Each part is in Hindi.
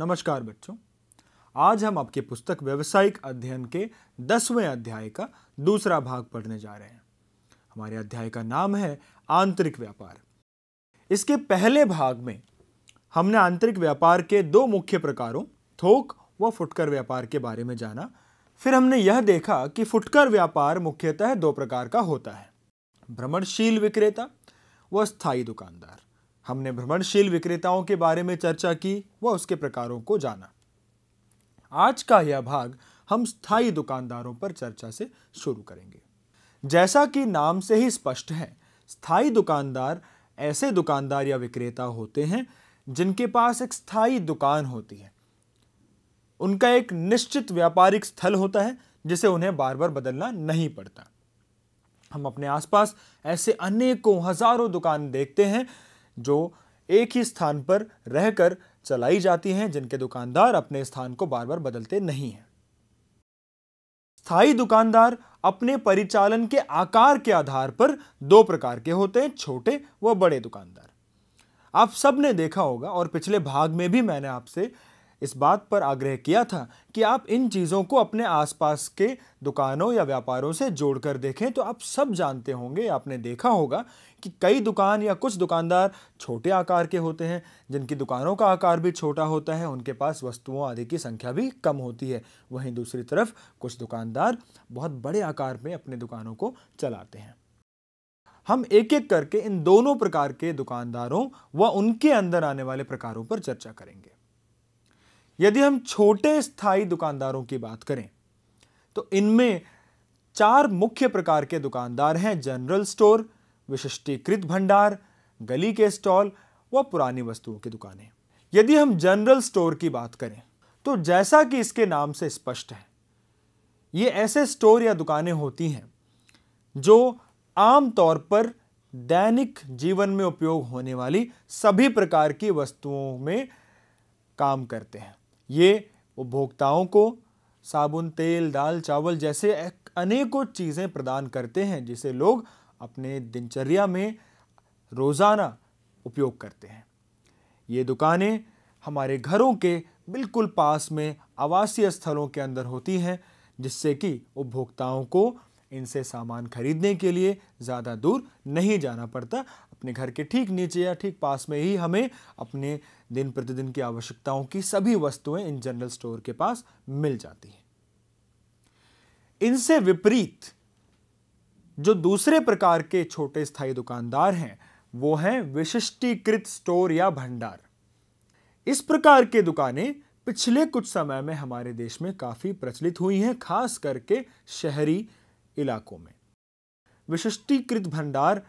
नमस्कार बच्चों आज हम आपके पुस्तक व्यवसायिक अध्ययन के दसवें अध्याय का दूसरा भाग पढ़ने जा रहे हैं हमारे अध्याय का नाम है आंतरिक व्यापार इसके पहले भाग में हमने आंतरिक व्यापार के दो मुख्य प्रकारों थोक व फुटकर व्यापार के बारे में जाना फिर हमने यह देखा कि फुटकर व्यापार मुख्यतः दो प्रकार का होता है भ्रमणशील विक्रेता व स्थायी दुकानदार हमने भ्रमणशील विक्रेताओं के बारे में चर्चा की व उसके प्रकारों को जाना आज का यह भाग हम स्थायी दुकानदारों पर चर्चा से शुरू करेंगे जैसा कि नाम से ही स्पष्ट है स्थायी दुकानदार ऐसे दुकानदार या विक्रेता होते हैं जिनके पास एक स्थायी दुकान होती है उनका एक निश्चित व्यापारिक स्थल होता है जिसे उन्हें बार बार बदलना नहीं पड़ता हम अपने आसपास ऐसे अनेकों हजारों दुकान देखते हैं जो एक ही स्थान पर रहकर चलाई जाती हैं जिनके दुकानदार अपने स्थान को बार बार बदलते नहीं हैं स्थायी दुकानदार अपने परिचालन के आकार के आधार पर दो प्रकार के होते हैं छोटे व बड़े दुकानदार आप सबने देखा होगा और पिछले भाग में भी मैंने आपसे इस बात पर आग्रह किया था कि आप इन चीज़ों को अपने आसपास के दुकानों या व्यापारों से जोड़कर देखें तो आप सब जानते होंगे आपने देखा होगा कि कई दुकान या कुछ दुकानदार छोटे आकार के होते हैं जिनकी दुकानों का आकार भी छोटा होता है उनके पास वस्तुओं आदि की संख्या भी कम होती है वहीं दूसरी तरफ कुछ दुकानदार बहुत बड़े आकार में अपने दुकानों को चलाते हैं हम एक एक करके इन दोनों प्रकार के दुकानदारों व उनके अंदर आने वाले प्रकारों पर चर्चा करेंगे यदि हम छोटे स्थायी दुकानदारों की बात करें तो इनमें चार मुख्य प्रकार के दुकानदार हैं जनरल स्टोर विशिष्टीकृत भंडार गली के स्टॉल व पुरानी वस्तुओं की दुकानें यदि हम जनरल स्टोर की बात करें तो जैसा कि इसके नाम से स्पष्ट है ये ऐसे स्टोर या दुकानें होती हैं जो आम तौर पर दैनिक जीवन में उपयोग होने वाली सभी प्रकार की वस्तुओं में काम करते हैं ये उपभोक्ताओं को साबुन तेल दाल चावल जैसे अनेकों चीज़ें प्रदान करते हैं जिसे लोग अपने दिनचर्या में रोज़ाना उपयोग करते हैं ये दुकानें हमारे घरों के बिल्कुल पास में आवासीय स्थलों के अंदर होती हैं जिससे कि उपभोक्ताओं को इनसे सामान खरीदने के लिए ज़्यादा दूर नहीं जाना पड़ता अपने घर के ठीक नीचे या ठीक पास में ही हमें अपने दिन प्रतिदिन की आवश्यकताओं की सभी वस्तुएं इन जनरल स्टोर के पास मिल जाती हैं इनसे विपरीत जो दूसरे प्रकार के छोटे स्थायी दुकानदार हैं वो हैं विशिष्टीकृत स्टोर या भंडार इस प्रकार के दुकानें पिछले कुछ समय में हमारे देश में काफ़ी प्रचलित हुई हैं खास करके शहरी इलाकों में विशिष्टीकृत भंडार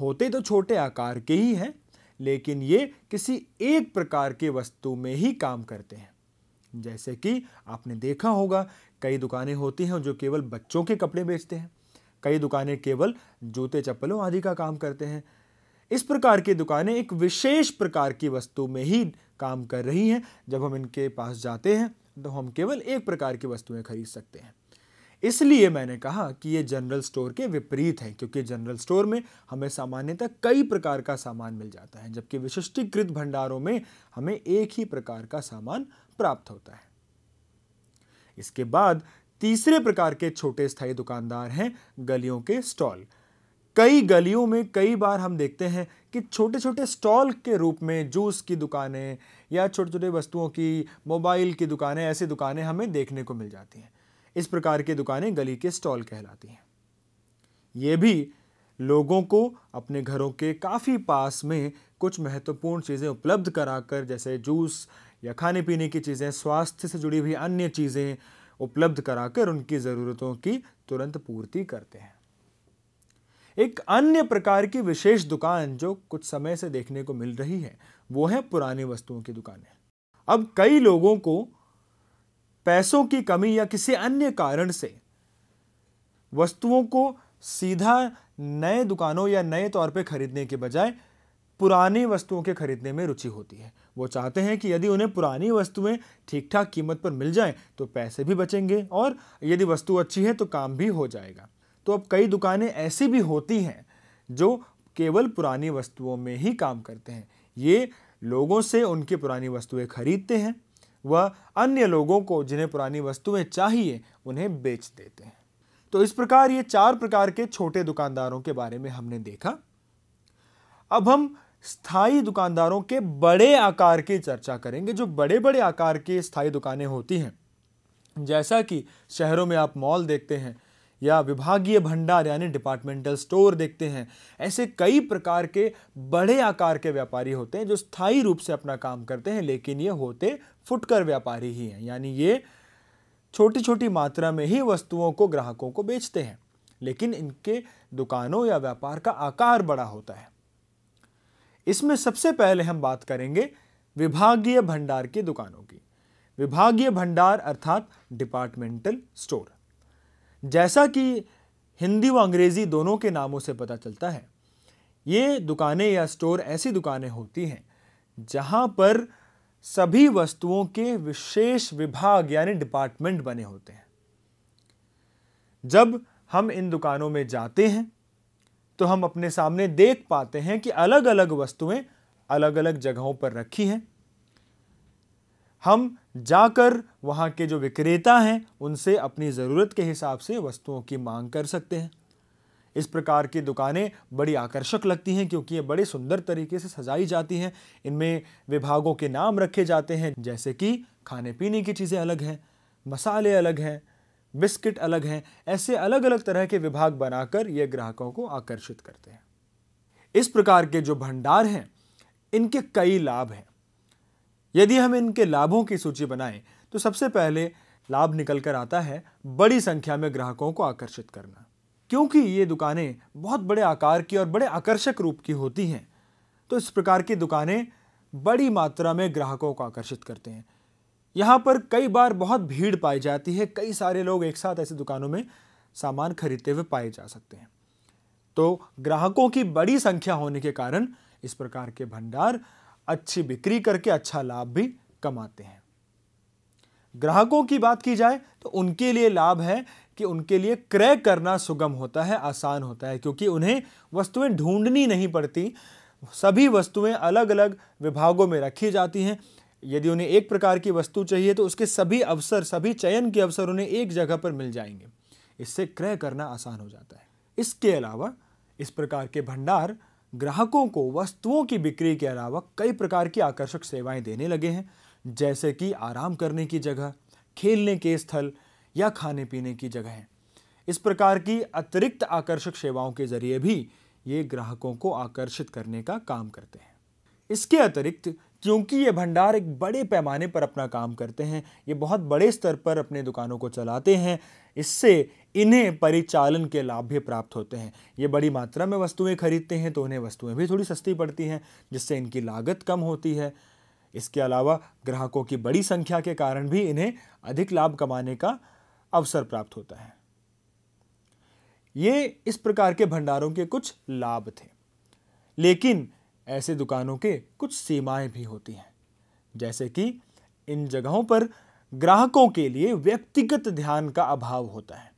होते तो छोटे आकार के ही हैं लेकिन ये किसी एक प्रकार के वस्तु में ही काम करते हैं जैसे कि आपने देखा होगा कई दुकानें होती हैं जो केवल बच्चों के कपड़े बेचते हैं कई दुकानें केवल जूते चप्पलों आदि का काम करते हैं इस प्रकार की दुकानें एक विशेष प्रकार की वस्तु में ही काम कर रही हैं जब हम इनके पास जाते हैं तो हम केवल एक प्रकार की वस्तुएं खरीद सकते हैं इसलिए मैंने कहा कि ये जनरल स्टोर के विपरीत है क्योंकि जनरल स्टोर में हमें सामान्यतः कई प्रकार का सामान मिल जाता है जबकि विशिष्टीकृत भंडारों में हमें एक ही प्रकार का सामान प्राप्त होता है इसके बाद तीसरे प्रकार के छोटे स्थायी दुकानदार हैं गलियों के स्टॉल कई गलियों में कई बार हम देखते हैं कि छोटे छोटे स्टॉल के रूप में जूस की दुकानें या छोटे छोटे वस्तुओं की मोबाइल की दुकानें ऐसी दुकानें हमें देखने को मिल जाती हैं इस प्रकार की दुकानें गली के स्टॉल कहलाती हैं ये भी लोगों को अपने घरों के काफ़ी पास में कुछ महत्वपूर्ण चीज़ें उपलब्ध कराकर जैसे जूस या खाने पीने की चीज़ें स्वास्थ्य से जुड़ी हुई अन्य चीज़ें उपलब्ध कराकर उनकी ज़रूरतों की तुरंत पूर्ति करते हैं एक अन्य प्रकार की विशेष दुकान जो कुछ समय से देखने को मिल रही है वो है पुरानी वस्तुओं की दुकानें अब कई लोगों को पैसों की कमी या किसी अन्य कारण से वस्तुओं को सीधा नए दुकानों या नए तौर पे खरीदने के बजाय पुरानी वस्तुओं के खरीदने में रुचि होती है वो चाहते हैं कि यदि उन्हें पुरानी वस्तुएं ठीक ठाक कीमत पर मिल जाएं तो पैसे भी बचेंगे और यदि वस्तु अच्छी है तो काम भी हो जाएगा तो अब कई दुकानें ऐसी भी होती हैं जो केवल पुरानी वस्तुओं में ही काम करते हैं ये लोगों से उनकी पुरानी वस्तुएं खरीदते हैं वह अन्य लोगों को जिन्हें पुरानी वस्तुएं चाहिए उन्हें बेच देते हैं तो इस प्रकार ये चार प्रकार के छोटे दुकानदारों के बारे में हमने देखा अब हम स्थायी दुकानदारों के बड़े आकार की चर्चा करेंगे जो बड़े बड़े आकार की स्थायी दुकानें होती हैं जैसा कि शहरों में आप मॉल देखते हैं या विभागीय भंडार यानी डिपार्टमेंटल स्टोर देखते हैं ऐसे कई प्रकार के बड़े आकार के व्यापारी होते हैं जो स्थायी रूप से अपना काम करते हैं लेकिन ये होते फुटकर व्यापारी ही हैं यानी ये छोटी छोटी मात्रा में ही वस्तुओं को ग्राहकों को बेचते हैं लेकिन इनके दुकानों या व्यापार का आकार बड़ा होता है इसमें सबसे पहले हम बात करेंगे विभागीय भंडार की दुकानों की विभागीय भंडार अर्थात डिपार्टमेंटल स्टोर जैसा कि हिंदी व अंग्रेज़ी दोनों के नामों से पता चलता है ये दुकानें या स्टोर ऐसी दुकानें होती हैं जहाँ पर सभी वस्तुओं के विशेष विभाग यानी डिपार्टमेंट बने होते हैं जब हम इन दुकानों में जाते हैं तो हम अपने सामने देख पाते हैं कि अलग अलग वस्तुएं अलग अलग जगहों पर रखी हैं हम जाकर वहाँ के जो विक्रेता हैं उनसे अपनी ज़रूरत के हिसाब से वस्तुओं की मांग कर सकते हैं इस प्रकार की दुकानें बड़ी आकर्षक लगती हैं क्योंकि ये बड़े सुंदर तरीके से सजाई जाती हैं इनमें विभागों के नाम रखे जाते हैं जैसे कि खाने पीने की चीज़ें अलग हैं मसाले अलग हैं बिस्किट अलग हैं ऐसे अलग अलग तरह के विभाग बनाकर ये ग्राहकों को आकर्षित करते हैं इस प्रकार के जो भंडार हैं इनके कई लाभ हैं यदि हम इनके लाभों की सूची बनाएं तो सबसे पहले लाभ निकल कर आता है बड़ी संख्या में ग्राहकों को आकर्षित करना क्योंकि ये दुकानें बहुत बड़े आकार की और बड़े आकर्षक रूप की होती हैं तो इस प्रकार की दुकानें बड़ी मात्रा में ग्राहकों को आकर्षित करते हैं यहाँ पर कई बार बहुत भीड़ पाई जाती है कई सारे लोग एक साथ ऐसी दुकानों में सामान खरीदते हुए पाए जा सकते हैं तो ग्राहकों की बड़ी संख्या होने के कारण इस प्रकार के भंडार अच्छी बिक्री करके अच्छा लाभ भी कमाते हैं ग्राहकों की बात की जाए तो उनके लिए लाभ है कि उनके लिए क्रय करना सुगम होता है आसान होता है क्योंकि उन्हें वस्तुएं ढूंढनी नहीं पड़ती सभी वस्तुएं अलग अलग विभागों में रखी जाती हैं यदि उन्हें एक प्रकार की वस्तु चाहिए तो उसके सभी अवसर सभी चयन के अवसर उन्हें एक जगह पर मिल जाएंगे इससे क्रय करना आसान हो जाता है इसके अलावा इस प्रकार के भंडार ग्राहकों को वस्तुओं की बिक्री के अलावा कई प्रकार की आकर्षक सेवाएं देने लगे हैं जैसे कि आराम करने की जगह खेलने के स्थल या खाने पीने की जगह इस प्रकार की अतिरिक्त आकर्षक सेवाओं के जरिए भी ये ग्राहकों को आकर्षित करने का काम करते हैं इसके अतिरिक्त क्योंकि ये भंडार एक बड़े पैमाने पर अपना काम करते हैं ये बहुत बड़े स्तर पर अपने दुकानों को चलाते हैं इससे इन्हें परिचालन के लाभ भी प्राप्त होते हैं ये बड़ी मात्रा में वस्तुएं खरीदते हैं तो उन्हें वस्तुएं भी थोड़ी सस्ती पड़ती हैं जिससे इनकी लागत कम होती है इसके अलावा ग्राहकों की बड़ी संख्या के कारण भी इन्हें अधिक लाभ कमाने का अवसर प्राप्त होता है ये इस प्रकार के भंडारों के कुछ लाभ थे लेकिन ऐसे दुकानों के कुछ सीमाएं भी होती हैं जैसे कि इन जगहों पर ग्राहकों के लिए व्यक्तिगत ध्यान का अभाव होता है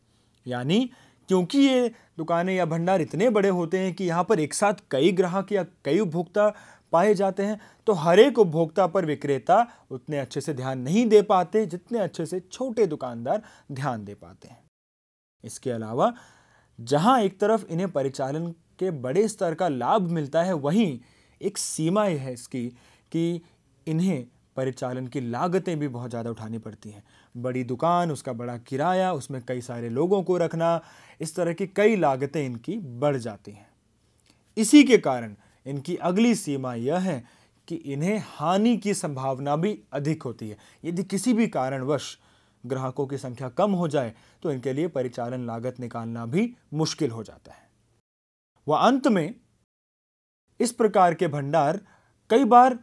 यानी क्योंकि ये दुकानें या भंडार इतने बड़े होते हैं कि यहाँ पर एक साथ कई ग्राहक या कई उपभोक्ता पाए जाते हैं तो हर एक उपभोक्ता पर विक्रेता उतने अच्छे से ध्यान नहीं दे पाते जितने अच्छे से छोटे दुकानदार ध्यान दे पाते हैं इसके अलावा जहाँ एक तरफ इन्हें परिचालन के बड़े स्तर का लाभ मिलता है वहीं एक सीमा है इसकी कि इन्हें परिचालन की लागतें भी बहुत ज़्यादा उठानी पड़ती हैं बड़ी दुकान उसका बड़ा किराया उसमें कई सारे लोगों को रखना इस तरह की कई लागतें इनकी बढ़ जाती हैं इसी के कारण इनकी अगली सीमा यह है कि इन्हें हानि की संभावना भी अधिक होती है यदि किसी भी कारणवश ग्राहकों की संख्या कम हो जाए तो इनके लिए परिचालन लागत निकालना भी मुश्किल हो जाता है वह अंत में इस प्रकार के भंडार कई बार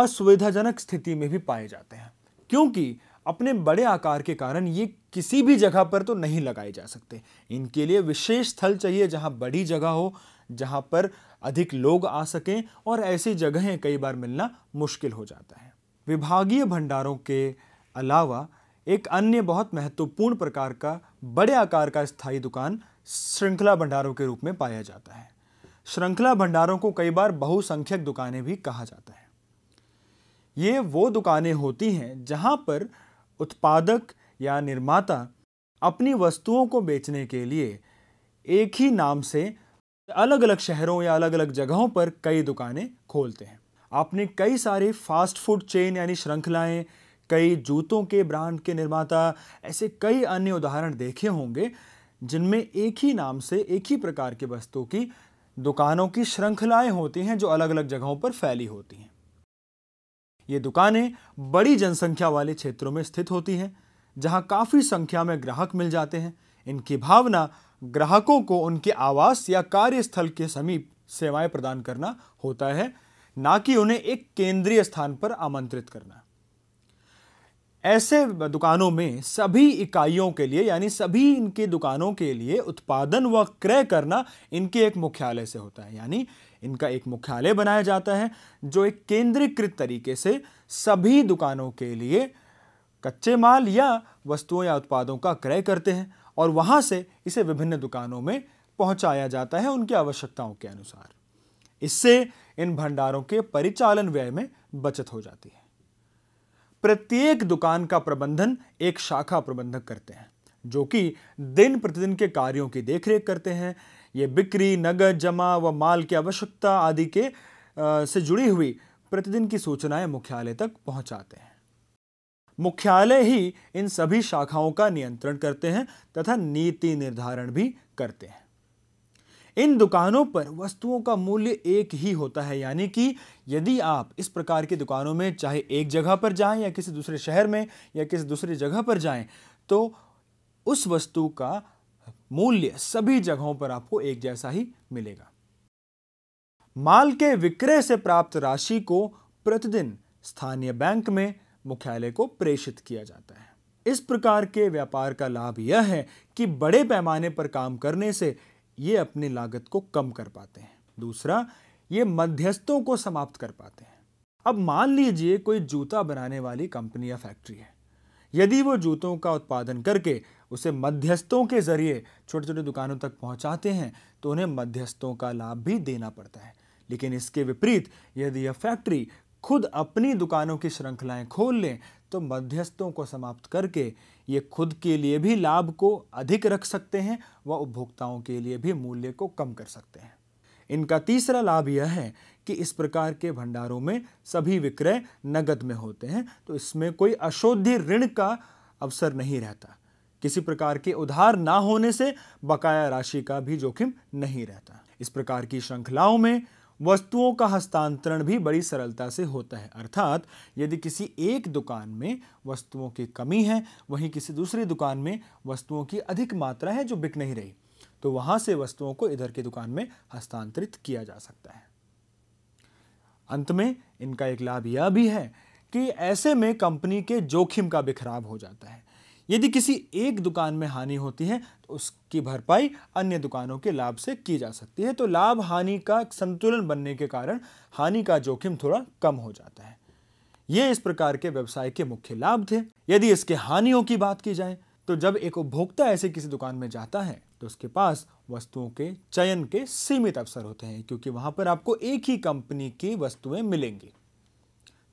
असुविधाजनक स्थिति में भी पाए जाते हैं क्योंकि अपने बड़े आकार के कारण ये किसी भी जगह पर तो नहीं लगाए जा सकते इनके लिए विशेष स्थल चाहिए जहाँ बड़ी जगह हो जहाँ पर अधिक लोग आ सकें और ऐसी जगहें कई बार मिलना मुश्किल हो जाता है विभागीय भंडारों के अलावा एक अन्य बहुत महत्वपूर्ण प्रकार का बड़े आकार का स्थायी दुकान श्रृंखला भंडारों के रूप में पाया जाता है श्रृंखला भंडारों को कई बार बहुसंख्यक दुकानें भी कहा जाता है ये वो दुकानें होती हैं जहां पर उत्पादक या निर्माता अपनी वस्तुओं को बेचने के लिए एक ही नाम से अलग अलग शहरों या अलग अलग जगहों पर कई दुकानें खोलते हैं आपने कई सारे फास्ट फूड चेन यानी श्रृंखलाएं कई जूतों के ब्रांड के निर्माता ऐसे कई अन्य उदाहरण देखे होंगे जिनमें एक ही नाम से एक ही प्रकार की वस्तुओं की दुकानों की श्रृंखलाएं होती हैं जो अलग अलग जगहों पर फैली होती हैं ये दुकानें बड़ी जनसंख्या वाले क्षेत्रों में स्थित होती हैं जहां काफ़ी संख्या में ग्राहक मिल जाते हैं इनकी भावना ग्राहकों को उनके आवास या कार्यस्थल के समीप सेवाएं प्रदान करना होता है ना कि उन्हें एक केंद्रीय स्थान पर आमंत्रित करना ऐसे दुकानों में सभी इकाइयों के लिए यानी सभी इनकी दुकानों के लिए उत्पादन व क्रय करना इनके एक मुख्यालय से होता है यानी इनका एक मुख्यालय बनाया जाता है जो एक केंद्रीकृत तरीके से सभी दुकानों के लिए कच्चे माल या वस्तुओं या उत्पादों का क्रय करते हैं और वहाँ से इसे विभिन्न दुकानों में पहुँचाया जाता है उनकी आवश्यकताओं के अनुसार इससे इन भंडारों के परिचालन व्यय में बचत हो जाती है प्रत्येक दुकान का प्रबंधन एक शाखा प्रबंधक करते हैं जो कि दिन प्रतिदिन के कार्यों की देखरेख करते हैं ये बिक्री नगद जमा व माल की आवश्यकता आदि के आ, से जुड़ी हुई प्रतिदिन की सूचनाएं मुख्यालय तक पहुंचाते हैं मुख्यालय ही इन सभी शाखाओं का नियंत्रण करते हैं तथा नीति निर्धारण भी करते हैं इन दुकानों पर वस्तुओं का मूल्य एक ही होता है यानी कि यदि आप इस प्रकार की दुकानों में चाहे एक जगह पर जाएं या किसी दूसरे शहर में या किसी दूसरी जगह पर जाएं तो उस वस्तु का मूल्य सभी जगहों पर आपको एक जैसा ही मिलेगा माल के विक्रय से प्राप्त राशि को प्रतिदिन स्थानीय बैंक में मुख्यालय को प्रेषित किया जाता है इस प्रकार के व्यापार का लाभ यह है कि बड़े पैमाने पर काम करने से ये अपनी लागत को कम कर पाते हैं दूसरा ये मध्यस्थों को समाप्त कर पाते हैं अब मान लीजिए कोई जूता बनाने वाली कंपनी या फैक्ट्री है यदि वो जूतों का उत्पादन करके उसे मध्यस्थों के जरिए छोटे छोटे दुकानों तक पहुंचाते हैं तो उन्हें मध्यस्थों का लाभ भी देना पड़ता है लेकिन इसके विपरीत यदि यह फैक्ट्री खुद अपनी दुकानों की श्रृंखलाएं खोल लें तो मध्यस्थों को समाप्त करके ये खुद के लिए भी लाभ को अधिक रख सकते हैं व उपभोक्ताओं के लिए भी मूल्य को कम कर सकते हैं इनका तीसरा लाभ यह है कि इस प्रकार के भंडारों में सभी विक्रय नगद में होते हैं तो इसमें कोई अशोध्य ऋण का अवसर नहीं रहता किसी प्रकार के उधार ना होने से बकाया राशि का भी जोखिम नहीं रहता इस प्रकार की श्रृंखलाओं में वस्तुओं का हस्तांतरण भी बड़ी सरलता से होता है अर्थात यदि किसी एक दुकान में वस्तुओं की कमी है वहीं किसी दूसरी दुकान में वस्तुओं की अधिक मात्रा है जो बिक नहीं रही तो वहां से वस्तुओं को इधर की दुकान में हस्तांतरित किया जा सकता है अंत में इनका एक लाभ यह भी है कि ऐसे में कंपनी के जोखिम का बिखराव हो जाता है यदि किसी एक दुकान में हानि होती है तो उसकी भरपाई अन्य दुकानों के लाभ से की जा सकती है तो लाभ हानि का संतुलन बनने के कारण हानि का जोखिम थोड़ा कम हो जाता है ये इस प्रकार के व्यवसाय के मुख्य लाभ थे यदि इसके हानियों की बात की जाए तो जब एक उपभोक्ता ऐसे किसी दुकान में जाता है तो उसके पास वस्तुओं के चयन के सीमित अवसर होते हैं क्योंकि वहां पर आपको एक ही कंपनी की वस्तुएं मिलेंगी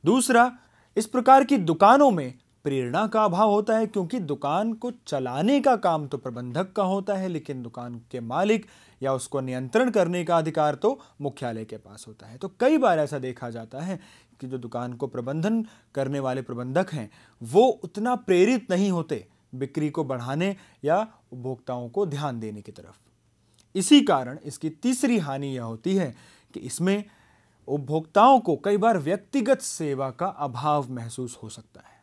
दूसरा इस प्रकार की दुकानों में प्रेरणा का अभाव होता है क्योंकि दुकान को चलाने का काम तो प्रबंधक का होता है लेकिन दुकान के मालिक या उसको नियंत्रण करने का अधिकार तो मुख्यालय के पास होता है तो कई बार ऐसा देखा जाता है कि जो दुकान को प्रबंधन करने वाले प्रबंधक हैं वो उतना प्रेरित नहीं होते बिक्री को बढ़ाने या उपभोक्ताओं को ध्यान देने की तरफ इसी कारण इसकी तीसरी हानि यह होती है कि इसमें उपभोक्ताओं को कई बार व्यक्तिगत सेवा का अभाव महसूस हो सकता है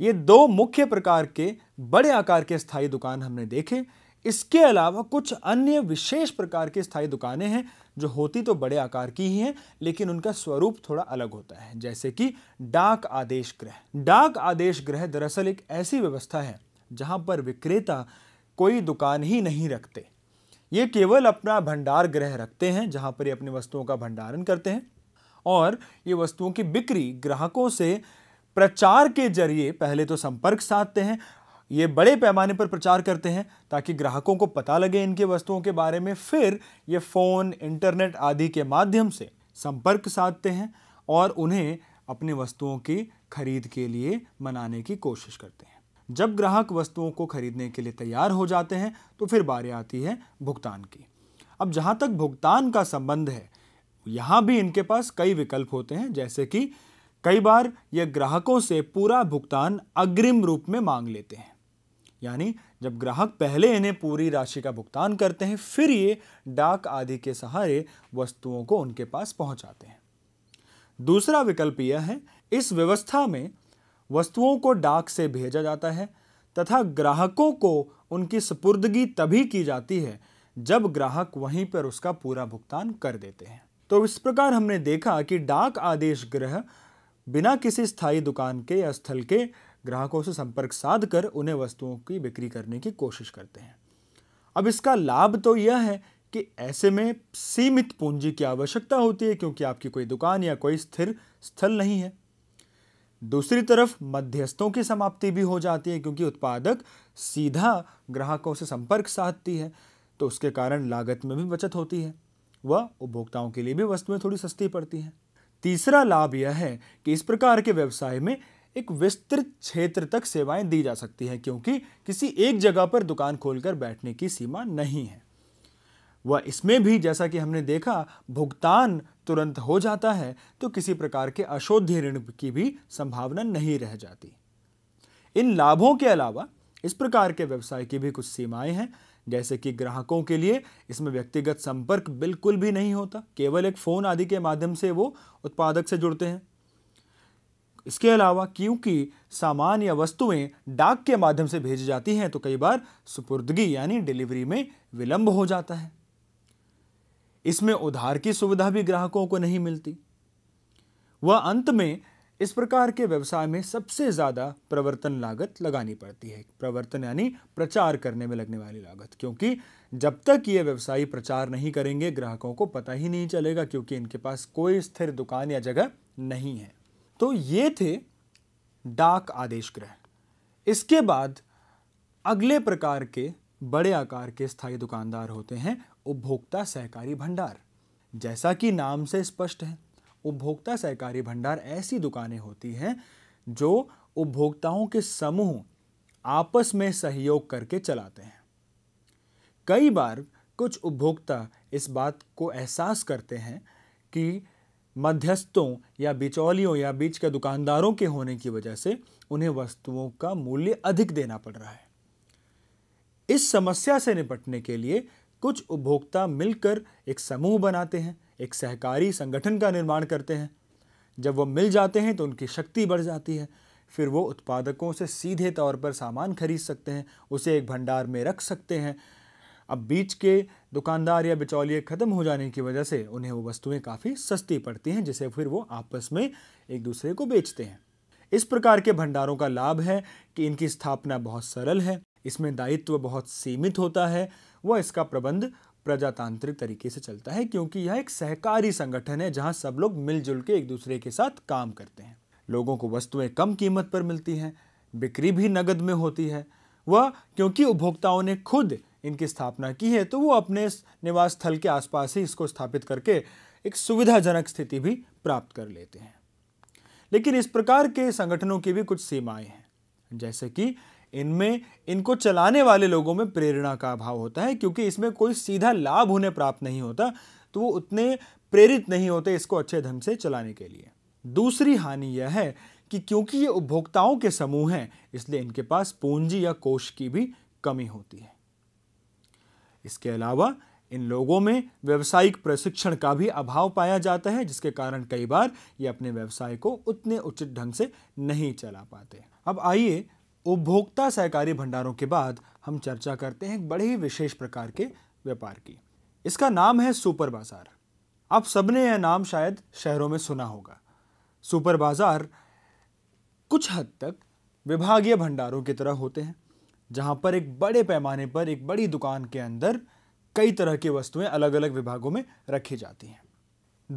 ये दो मुख्य प्रकार के बड़े आकार के स्थायी दुकान हमने देखे इसके अलावा कुछ अन्य विशेष प्रकार की स्थायी दुकानें हैं जो होती तो बड़े आकार की ही हैं लेकिन उनका स्वरूप थोड़ा अलग होता है जैसे कि डाक आदेश ग्रह डाक आदेश ग्रह दरअसल एक ऐसी व्यवस्था है जहां पर विक्रेता कोई दुकान ही नहीं रखते ये केवल अपना भंडार ग्रह रखते हैं जहां पर ये अपनी वस्तुओं का भंडारण करते हैं और ये वस्तुओं की बिक्री ग्राहकों से प्रचार के जरिए पहले तो संपर्क साधते हैं ये बड़े पैमाने पर प्रचार करते हैं ताकि ग्राहकों को पता लगे इनके वस्तुओं के बारे में फिर ये फ़ोन इंटरनेट आदि के माध्यम से संपर्क साधते हैं और उन्हें अपनी वस्तुओं की खरीद के लिए मनाने की कोशिश करते हैं जब ग्राहक वस्तुओं को खरीदने के लिए तैयार हो जाते हैं तो फिर बारी आती है भुगतान की अब जहाँ तक भुगतान का संबंध है यहाँ भी इनके पास कई विकल्प होते हैं जैसे कि कई बार यह ग्राहकों से पूरा भुगतान अग्रिम रूप में मांग लेते हैं यानी जब ग्राहक पहले इन्हें पूरी राशि का भुगतान करते हैं फिर ये डाक आदि के सहारे वस्तुओं को उनके पास पहुंचाते हैं दूसरा विकल्प यह है इस व्यवस्था में वस्तुओं को डाक से भेजा जाता है तथा ग्राहकों को उनकी सपुर्दगी तभी की जाती है जब ग्राहक वहीं पर उसका पूरा भुगतान कर देते हैं तो इस प्रकार हमने देखा कि डाक आदेश ग्रह बिना किसी स्थायी दुकान के या स्थल के ग्राहकों से संपर्क साध कर उन्हें वस्तुओं की बिक्री करने की कोशिश करते हैं अब इसका लाभ तो यह है कि ऐसे में सीमित पूंजी की आवश्यकता होती है क्योंकि आपकी कोई दुकान या कोई स्थिर स्थल नहीं है दूसरी तरफ मध्यस्थों की समाप्ति भी हो जाती है क्योंकि उत्पादक सीधा ग्राहकों से संपर्क साधती है तो उसके कारण लागत में भी बचत होती है वह उपभोक्ताओं के लिए भी वस्तुएं थोड़ी सस्ती पड़ती हैं तीसरा लाभ यह है कि इस प्रकार के व्यवसाय में एक विस्तृत क्षेत्र तक सेवाएं दी जा सकती हैं क्योंकि किसी एक जगह पर दुकान खोलकर बैठने की सीमा नहीं है वह इसमें भी जैसा कि हमने देखा भुगतान तुरंत हो जाता है तो किसी प्रकार के अशोध्य ऋण की भी संभावना नहीं रह जाती इन लाभों के अलावा इस प्रकार के व्यवसाय की भी कुछ सीमाएं हैं जैसे कि ग्राहकों के लिए इसमें व्यक्तिगत संपर्क बिल्कुल भी नहीं होता केवल एक फ़ोन आदि के माध्यम से वो उत्पादक से जुड़ते हैं इसके अलावा क्योंकि सामान या वस्तुएं डाक के माध्यम से भेजी जाती हैं तो कई बार सुपुर्दगी यानी डिलीवरी में विलंब हो जाता है इसमें उधार की सुविधा भी ग्राहकों को नहीं मिलती वह अंत में इस प्रकार के व्यवसाय में सबसे ज़्यादा प्रवर्तन लागत लगानी पड़ती है प्रवर्तन यानी प्रचार करने में लगने वाली लागत क्योंकि जब तक ये व्यवसायी प्रचार नहीं करेंगे ग्राहकों को पता ही नहीं चलेगा क्योंकि इनके पास कोई स्थिर दुकान या जगह नहीं है तो ये थे डाक आदेश ग्रह इसके बाद अगले प्रकार के बड़े आकार के स्थायी दुकानदार होते हैं उपभोक्ता सहकारी भंडार जैसा कि नाम से स्पष्ट है उपभोक्ता सहकारी भंडार ऐसी दुकानें होती हैं जो उपभोक्ताओं के समूह आपस में सहयोग करके चलाते हैं कई बार कुछ उपभोक्ता इस बात को एहसास करते हैं कि मध्यस्थों या बिचौलियों या बीच के दुकानदारों के होने की वजह से उन्हें वस्तुओं का मूल्य अधिक देना पड़ रहा है इस समस्या से निपटने के लिए कुछ उपभोक्ता मिलकर एक समूह बनाते हैं एक सहकारी संगठन का निर्माण करते हैं जब वो मिल जाते हैं तो उनकी शक्ति बढ़ जाती है फिर वो उत्पादकों से सीधे तौर पर सामान खरीद सकते हैं उसे एक भंडार में रख सकते हैं अब बीच के दुकानदार या बिचौलिए ख़त्म हो जाने की वजह से उन्हें वो वस्तुएं काफ़ी सस्ती पड़ती हैं जिसे फिर वो आपस में एक दूसरे को बेचते हैं इस प्रकार के भंडारों का लाभ है कि इनकी स्थापना बहुत सरल है इसमें दायित्व बहुत सीमित होता है वह इसका प्रबंध प्रजातांत्रिक तरीके से चलता है क्योंकि यह एक सहकारी संगठन है जहां सब लोग मिलजुल के एक दूसरे के साथ काम करते हैं लोगों को वस्तुएं कम कीमत पर मिलती हैं बिक्री भी नगद में होती है वह क्योंकि उपभोक्ताओं ने खुद इनकी स्थापना की है तो वो अपने निवास स्थल के आसपास ही इसको स्थापित करके एक सुविधाजनक स्थिति भी प्राप्त कर लेते हैं लेकिन इस प्रकार के संगठनों की भी कुछ सीमाएं हैं जैसे कि इनमें इनको चलाने वाले लोगों में प्रेरणा का अभाव होता है क्योंकि इसमें कोई सीधा लाभ उन्हें प्राप्त नहीं होता तो वो उतने प्रेरित नहीं होते इसको अच्छे ढंग से चलाने के लिए दूसरी हानि यह है कि क्योंकि ये उपभोक्ताओं के समूह हैं इसलिए इनके पास पूंजी या कोष की भी कमी होती है इसके अलावा इन लोगों में व्यवसायिक प्रशिक्षण का भी अभाव पाया जाता है जिसके कारण कई बार ये अपने व्यवसाय को उतने उचित ढंग से नहीं चला पाते अब आइए उपभोक्ता सहकारी भंडारों के बाद हम चर्चा करते हैं एक बड़े ही विशेष प्रकार के व्यापार की इसका नाम है सुपर बाजार आप सबने यह नाम शायद शहरों में सुना होगा सुपर बाजार कुछ हद तक विभागीय भंडारों की तरह होते हैं जहां पर एक बड़े पैमाने पर एक बड़ी दुकान के अंदर कई तरह की वस्तुएं अलग अलग विभागों में रखी जाती हैं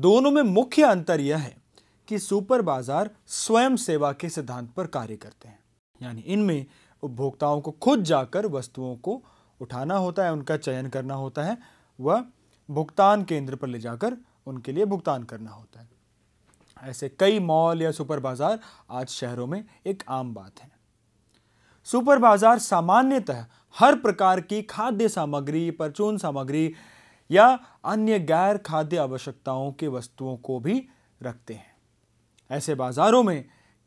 दोनों में मुख्य अंतर यह है कि सुपर बाजार स्वयं सेवा के सिद्धांत पर कार्य करते हैं यानी इनमें उपभोक्ताओं को खुद जाकर वस्तुओं को उठाना होता है उनका चयन करना होता है वह भुगतान केंद्र पर ले जाकर उनके लिए भुगतान करना होता है ऐसे कई मॉल या सुपर बाज़ार आज शहरों में एक आम बात है सुपर बाज़ार सामान्यतः हर प्रकार की खाद्य सामग्री परचून सामग्री या अन्य गैर खाद्य आवश्यकताओं की वस्तुओं को भी रखते हैं ऐसे बाज़ारों में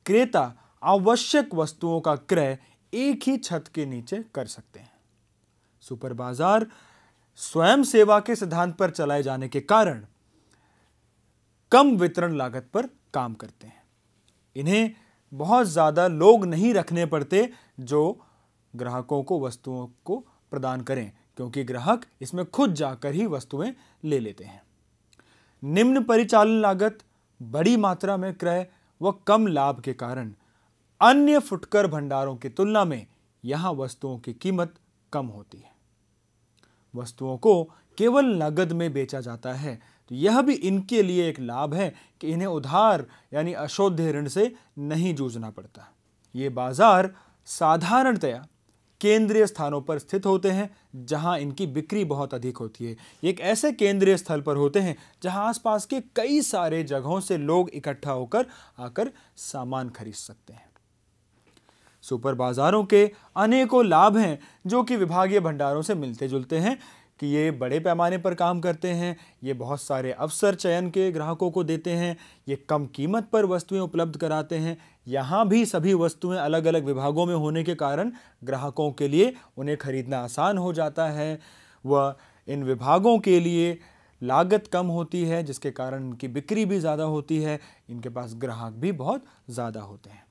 क्रेता आवश्यक वस्तुओं का क्रय एक ही छत के नीचे कर सकते हैं सुपर बाजार स्वयं सेवा के सिद्धांत पर चलाए जाने के कारण कम वितरण लागत पर काम करते हैं इन्हें बहुत ज़्यादा लोग नहीं रखने पड़ते जो ग्राहकों को वस्तुओं को प्रदान करें क्योंकि ग्राहक इसमें खुद जाकर ही वस्तुएं ले लेते हैं निम्न परिचालन लागत बड़ी मात्रा में क्रय व कम लाभ के कारण अन्य फुटकर भंडारों की तुलना में यहाँ वस्तुओं की कीमत कम होती है वस्तुओं को केवल नगद में बेचा जाता है तो यह भी इनके लिए एक लाभ है कि इन्हें उधार यानी अशोध ऋण से नहीं जूझना पड़ता ये बाजार साधारणतया केंद्रीय स्थानों पर स्थित होते हैं जहां इनकी बिक्री बहुत अधिक होती है एक ऐसे केंद्रीय स्थल पर होते हैं जहां आसपास के कई सारे जगहों से लोग इकट्ठा होकर आकर सामान खरीद सकते हैं सुपर बाज़ारों के अनेकों लाभ हैं जो कि विभागीय भंडारों से मिलते जुलते हैं कि ये बड़े पैमाने पर काम करते हैं ये बहुत सारे अवसर चयन के ग्राहकों को देते हैं ये कम कीमत पर वस्तुएं उपलब्ध कराते हैं यहाँ भी सभी वस्तुएं अलग अलग विभागों में होने के कारण ग्राहकों के लिए उन्हें खरीदना आसान हो जाता है व इन विभागों के लिए लागत कम होती है जिसके कारण इनकी बिक्री भी ज़्यादा होती है इनके पास ग्राहक भी बहुत ज़्यादा होते हैं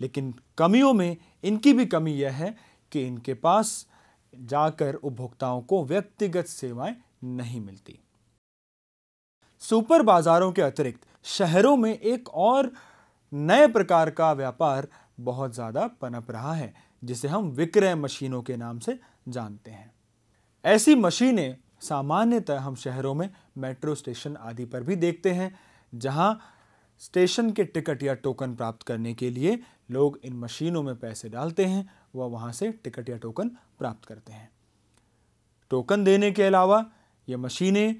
लेकिन कमियों में इनकी भी कमी यह है कि इनके पास जाकर उपभोक्ताओं को व्यक्तिगत सेवाएं नहीं मिलती सुपर बाजारों के अतिरिक्त शहरों में एक और नए प्रकार का व्यापार बहुत ज़्यादा पनप रहा है जिसे हम विक्रय मशीनों के नाम से जानते हैं ऐसी मशीनें सामान्यतः हम शहरों में मेट्रो स्टेशन आदि पर भी देखते हैं जहां स्टेशन के टिकट या टोकन प्राप्त करने के लिए लोग इन मशीनों में पैसे डालते हैं व वहाँ से टिकट या टोकन प्राप्त करते हैं टोकन देने के अलावा ये मशीनें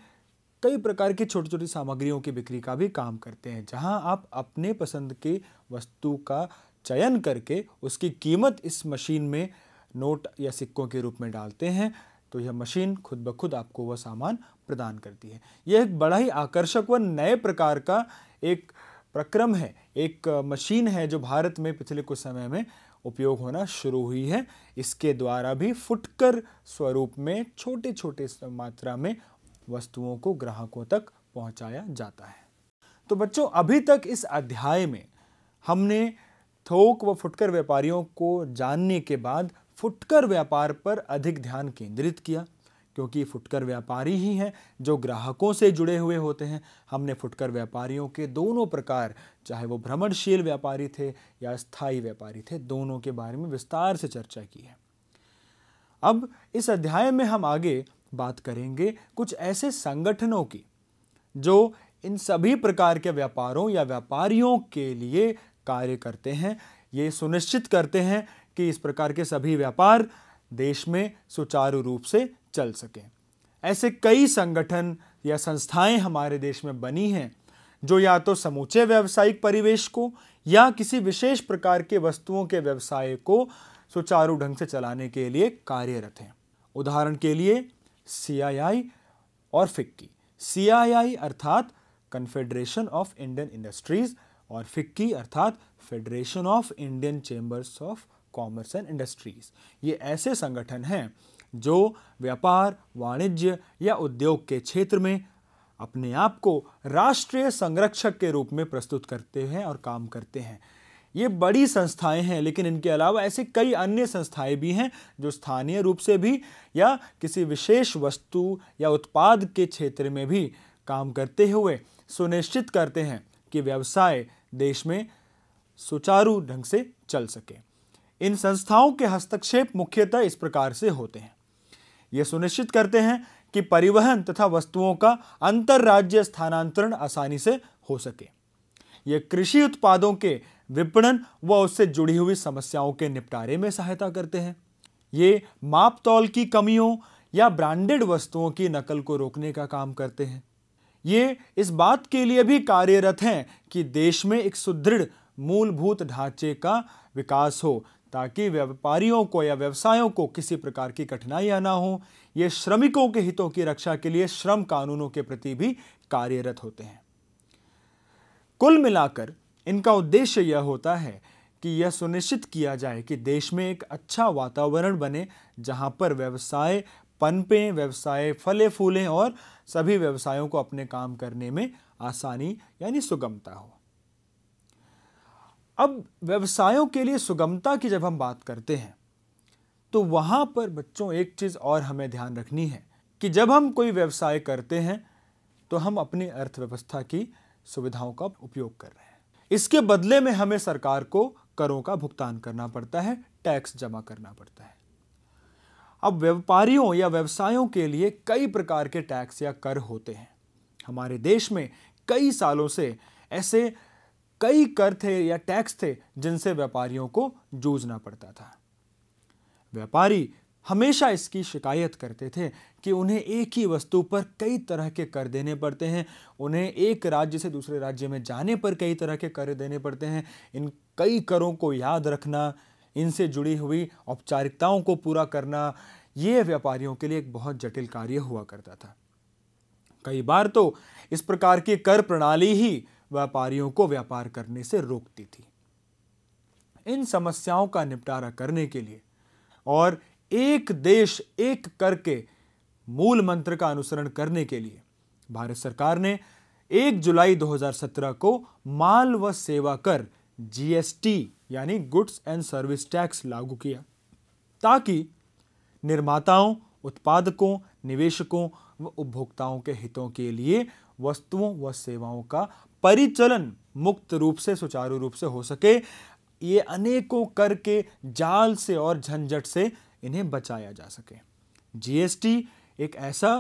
कई प्रकार की छोटी छोटी सामग्रियों की बिक्री का भी काम करते हैं जहाँ आप अपने पसंद की वस्तु का चयन करके उसकी कीमत इस मशीन में नोट या सिक्कों के रूप में डालते हैं तो यह मशीन खुद ब खुद आपको वह सामान प्रदान करती है यह एक बड़ा ही आकर्षक व नए प्रकार का एक प्रक्रम है एक मशीन है जो भारत में पिछले कुछ समय में उपयोग होना शुरू हुई है इसके द्वारा भी फुटकर स्वरूप में छोटे छोटे मात्रा में वस्तुओं को ग्राहकों तक पहुंचाया जाता है तो बच्चों अभी तक इस अध्याय में हमने थोक व फुटकर व्यापारियों को जानने के बाद फुटकर व्यापार पर अधिक ध्यान केंद्रित किया क्योंकि फुटकर व्यापारी ही हैं जो ग्राहकों से जुड़े हुए होते हैं हमने फुटकर व्यापारियों के दोनों प्रकार चाहे वो भ्रमणशील व्यापारी थे या स्थायी व्यापारी थे दोनों के बारे में विस्तार से चर्चा की है अब इस अध्याय में हम आगे बात करेंगे कुछ ऐसे संगठनों की जो इन सभी प्रकार के व्यापारों या व्यापारियों के लिए कार्य करते हैं ये सुनिश्चित करते हैं कि इस प्रकार के सभी व्यापार देश में सुचारू रूप से चल सकें ऐसे कई संगठन या संस्थाएं हमारे देश में बनी हैं जो या तो समूचे व्यावसायिक परिवेश को या किसी विशेष प्रकार के वस्तुओं के व्यवसाय को सुचारू ढंग से चलाने के लिए कार्यरत हैं उदाहरण के लिए सीआईआई और फिक्की सीआईआई अर्थात कन्फेडरेशन ऑफ इंडियन इंडस्ट्रीज और फिक्की अर्थात Federation of Indian Chambers of Commerce and Industries ये ऐसे संगठन हैं जो व्यापार वाणिज्य या उद्योग के क्षेत्र में अपने आप को राष्ट्रीय संरक्षक के रूप में प्रस्तुत करते हैं और काम करते हैं ये बड़ी संस्थाएं हैं लेकिन इनके अलावा ऐसी कई अन्य संस्थाएं भी हैं जो स्थानीय रूप से भी या किसी विशेष वस्तु या उत्पाद के क्षेत्र में भी काम करते हुए सुनिश्चित करते हैं कि व्यवसाय देश में सुचारू ढंग से चल सके इन संस्थाओं के हस्तक्षेप मुख्यतः इस प्रकार से होते हैं ये सुनिश्चित करते हैं कि परिवहन तथा वस्तुओं का अंतरराज्य स्थानांतरण आसानी से हो सके ये कृषि उत्पादों के विपणन व उससे जुड़ी हुई समस्याओं के निपटारे में सहायता करते हैं ये माप तौल की कमियों या ब्रांडेड वस्तुओं की नकल को रोकने का काम करते हैं ये इस बात के लिए भी कार्यरत हैं कि देश में एक सुदृढ़ मूलभूत ढांचे का विकास हो ताकि व्यापारियों को या व्यवसायों को किसी प्रकार की कठिनाइयां ना हो ये श्रमिकों के हितों की रक्षा के लिए श्रम कानूनों के प्रति भी कार्यरत होते हैं कुल मिलाकर इनका उद्देश्य यह होता है कि यह सुनिश्चित किया जाए कि देश में एक अच्छा वातावरण बने जहां पर व्यवसाय पनपें व्यवसाय फले फूलें और सभी व्यवसायों को अपने काम करने में आसानी यानी सुगमता हो अब व्यवसायों के लिए सुगमता की जब हम बात करते हैं तो वहाँ पर बच्चों एक चीज़ और हमें ध्यान रखनी है कि जब हम कोई व्यवसाय करते हैं तो हम अपनी अर्थव्यवस्था की सुविधाओं का उपयोग कर रहे हैं इसके बदले में हमें सरकार को करों का भुगतान करना पड़ता है टैक्स जमा करना पड़ता है अब व्यापारियों या व्यवसायों के लिए कई प्रकार के टैक्स या कर होते हैं हमारे देश में कई सालों से ऐसे कई कर थे या टैक्स थे जिनसे व्यापारियों को जूझना पड़ता था व्यापारी हमेशा इसकी शिकायत करते थे कि उन्हें एक ही वस्तु पर कई तरह के कर देने पड़ते हैं उन्हें एक राज्य से दूसरे राज्य में जाने पर कई तरह के कर देने पड़ते हैं इन कई करों को याद रखना इनसे जुड़ी हुई औपचारिकताओं को पूरा करना ये व्यापारियों के लिए एक बहुत जटिल कार्य हुआ करता था कई बार तो इस प्रकार की कर प्रणाली ही व्यापारियों को व्यापार करने से रोकती थी इन समस्याओं का निपटारा करने के लिए और एक देश एक करके मूल मंत्र का अनुसरण करने के लिए भारत सरकार ने 1 जुलाई 2017 को माल व सेवा कर जीएसटी यानी गुड्स एंड सर्विस टैक्स लागू किया ताकि निर्माताओं उत्पादकों निवेशकों व उपभोक्ताओं के हितों के लिए वस्तुओं व सेवाओं का परिचलन मुक्त रूप से सुचारू रूप से हो सके ये अनेकों कर के जाल से और झंझट से इन्हें बचाया जा सके जीएसटी एक ऐसा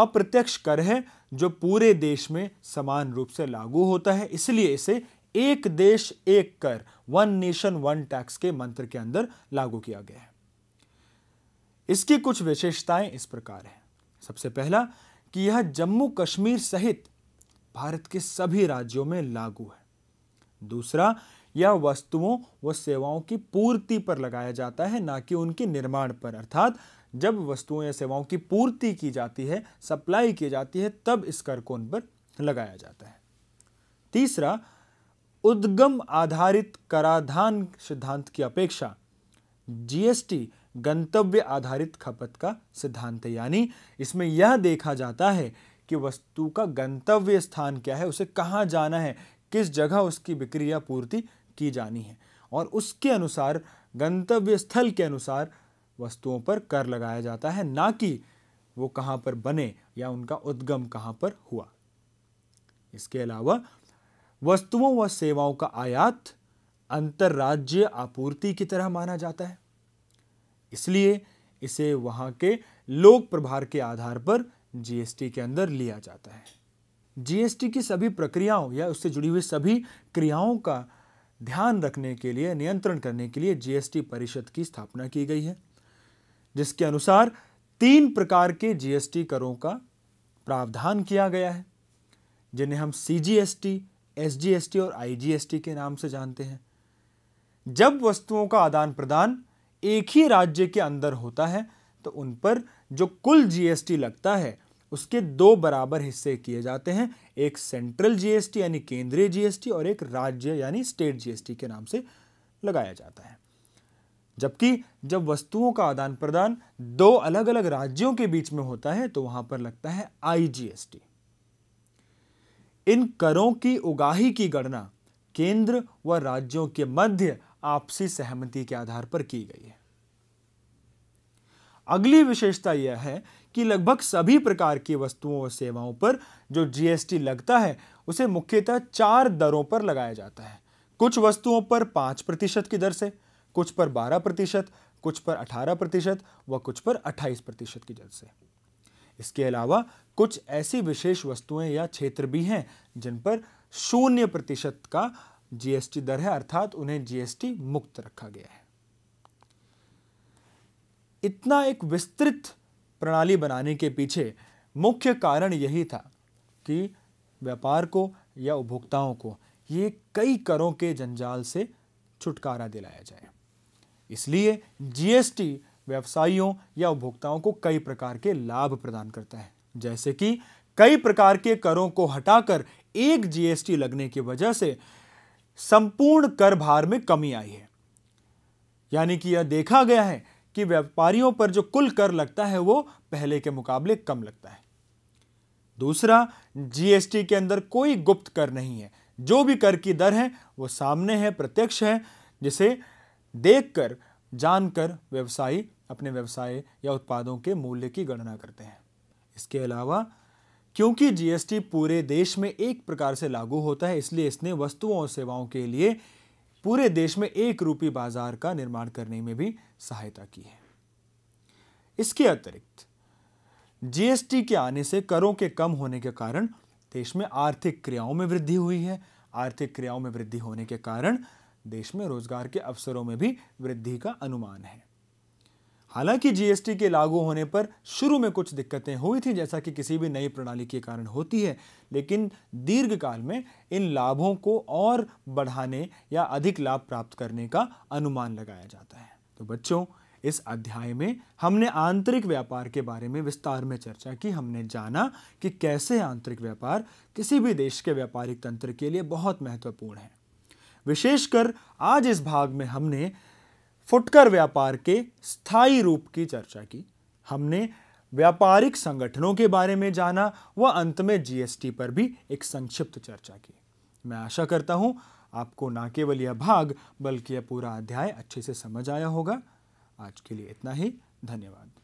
अप्रत्यक्ष कर है जो पूरे देश में समान रूप से लागू होता है इसलिए इसे एक देश एक कर वन नेशन वन टैक्स के मंत्र के अंदर लागू किया गया है इसकी कुछ विशेषताएं इस प्रकार है सबसे पहला कि यह जम्मू कश्मीर सहित भारत के सभी राज्यों में लागू है दूसरा यह वस्तुओं व सेवाओं की पूर्ति पर लगाया जाता है ना कि उनके निर्माण पर अर्थात जब वस्तुओं या सेवाओं की पूर्ति की जाती है सप्लाई की जाती है तब इस कर को उन पर लगाया जाता है तीसरा उद्गम आधारित कराधान सिद्धांत की अपेक्षा जीएसटी गंतव्य आधारित खपत का सिद्धांत है यानी इसमें यह देखा जाता है कि वस्तु का गंतव्य स्थान क्या है उसे कहाँ जाना है किस जगह उसकी बिक्री या पूर्ति की जानी है और उसके अनुसार गंतव्य स्थल के अनुसार वस्तुओं पर कर लगाया जाता है ना कि वो कहाँ पर बने या उनका उद्गम कहाँ पर हुआ इसके अलावा वस्तुओं व सेवाओं का आयात अंतर्राज्य आपूर्ति की तरह माना जाता है इसलिए इसे वहाँ के लोक प्रभार के आधार पर जीएसटी के अंदर लिया जाता है जीएसटी की सभी प्रक्रियाओं या उससे जुड़ी हुई सभी क्रियाओं का ध्यान रखने के लिए नियंत्रण करने के लिए जीएसटी परिषद की स्थापना की गई है जिसके अनुसार तीन प्रकार के जीएसटी करों का प्रावधान किया गया है जिन्हें हम C G S T S G S T और आई जी एस टी के नाम से जानते हैं जब वस्तुओं का आदान प्रदान एक ही राज्य के अंदर होता है तो उन पर जो कुल जीएसटी लगता है उसके दो बराबर हिस्से किए जाते हैं एक सेंट्रल जीएसटी यानी केंद्रीय जीएसटी और एक राज्य यानी स्टेट जीएसटी के नाम से लगाया जाता है जबकि जब वस्तुओं का आदान प्रदान दो अलग अलग राज्यों के बीच में होता है तो वहां पर लगता है आईजीएसटी इन करों की उगाही की गणना केंद्र व राज्यों के मध्य आपसी सहमति के आधार पर की गई है अगली विशेषता यह है कि लगभग सभी प्रकार की वस्तुओं और सेवाओं पर जो जीएसटी लगता है उसे मुख्यतः चार दरों पर लगाया जाता है कुछ वस्तुओं पर पाँच प्रतिशत की दर से कुछ पर बारह प्रतिशत कुछ पर अठारह प्रतिशत व कुछ पर अट्ठाईस प्रतिशत की दर से इसके अलावा कुछ ऐसी विशेष वस्तुएं या क्षेत्र भी हैं जिन पर शून्य प्रतिशत का जीएसटी दर है अर्थात उन्हें जीएसटी मुक्त रखा गया है इतना एक विस्तृत प्रणाली बनाने के पीछे मुख्य कारण यही था कि व्यापार को या उपभोक्ताओं को ये कई करों के जंजाल से छुटकारा दिलाया जाए इसलिए जीएसटी व्यवसायियों या उपभोक्ताओं को कई प्रकार के लाभ प्रदान करता है जैसे कि कई प्रकार के करों को हटाकर एक जीएसटी लगने की वजह से संपूर्ण कर भार में कमी आई है यानी कि यह देखा गया है कि व्यापारियों पर जो कुल कर लगता है वो पहले के मुकाबले कम लगता है दूसरा जीएसटी के अंदर कोई गुप्त कर नहीं है जो भी कर की दर है वो सामने है प्रत्यक्ष है जिसे देखकर जानकर व्यवसायी अपने व्यवसाय या उत्पादों के मूल्य की गणना करते हैं इसके अलावा क्योंकि जीएसटी पूरे देश में एक प्रकार से लागू होता है इसलिए इसने वस्तुओं और सेवाओं के लिए पूरे देश में एक रूपी बाजार का निर्माण करने में भी सहायता की है इसके अतिरिक्त जीएसटी के आने से करों के कम होने के कारण देश में आर्थिक क्रियाओं में वृद्धि हुई है आर्थिक क्रियाओं में वृद्धि होने के कारण देश में रोजगार के अवसरों में भी वृद्धि का अनुमान है हालांकि जीएसटी के लागू होने पर शुरू में कुछ दिक्कतें हुई थी जैसा कि किसी भी नई प्रणाली के कारण होती है लेकिन दीर्घकाल में इन लाभों को और बढ़ाने या अधिक लाभ प्राप्त करने का अनुमान लगाया जाता है तो बच्चों इस अध्याय में हमने आंतरिक व्यापार के बारे में विस्तार में चर्चा की हमने जाना कि कैसे आंतरिक व्यापार किसी भी देश के व्यापारिक तंत्र के लिए बहुत महत्वपूर्ण है विशेषकर आज इस भाग में हमने फुटकर व्यापार के स्थायी रूप की चर्चा की हमने व्यापारिक संगठनों के बारे में जाना व अंत में जीएसटी पर भी एक संक्षिप्त चर्चा की मैं आशा करता हूं आपको ना केवल यह भाग बल्कि यह पूरा अध्याय अच्छे से समझ आया होगा आज के लिए इतना ही धन्यवाद